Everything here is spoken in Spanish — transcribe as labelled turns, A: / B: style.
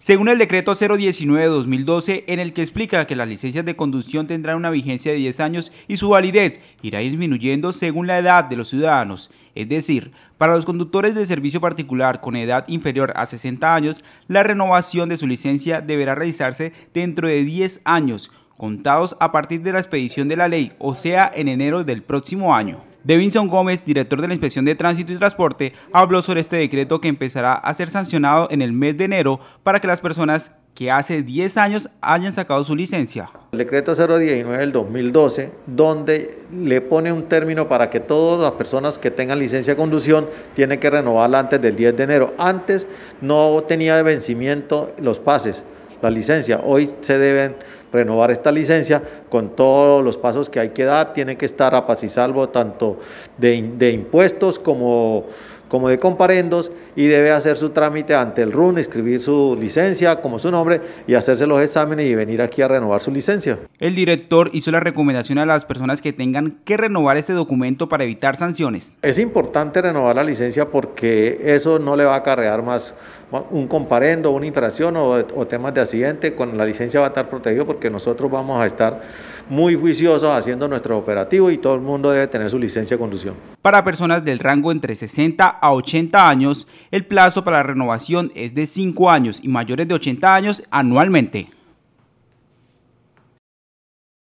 A: Según el decreto 019-2012, en el que explica que las licencias de conducción tendrán una vigencia de 10 años y su validez irá disminuyendo según la edad de los ciudadanos. Es decir, para los conductores de servicio particular con edad inferior a 60 años, la renovación de su licencia deberá realizarse dentro de 10 años, contados a partir de la expedición de la ley, o sea, en enero del próximo año. Devinson Gómez, director de la Inspección de Tránsito y Transporte, habló sobre este decreto que empezará a ser sancionado en el mes de enero para que las personas que hace 10 años hayan sacado su licencia.
B: El decreto 019 del 2012, donde le pone un término para que todas las personas que tengan licencia de conducción tienen que renovarla antes del 10 de enero. Antes no tenía de vencimiento los pases, la licencia. Hoy se deben renovar esta licencia con todos los pasos que hay que dar. tiene que estar a paz y salvo tanto de, impuestos como, como de comparendos y debe hacer su trámite ante el RUN, escribir su licencia como su nombre y hacerse los exámenes y venir aquí a renovar su licencia. El director
A: hizo la recomendación a las personas que tengan que renovar este documento para evitar sanciones.
B: Es importante renovar la licencia porque eso no le va a acarrear más un comparendo, una infracción o, temas de accidente, con la licencia va a estar protegido porque nosotros vamos a estar muy juiciosos haciendo nuestro operativo y todo el mundo debe tener su licencia de conducción. Para personas del rango
A: entre 60 a 80 años, el plazo para la renovación es de 5 años y mayores de 80 años anualmente.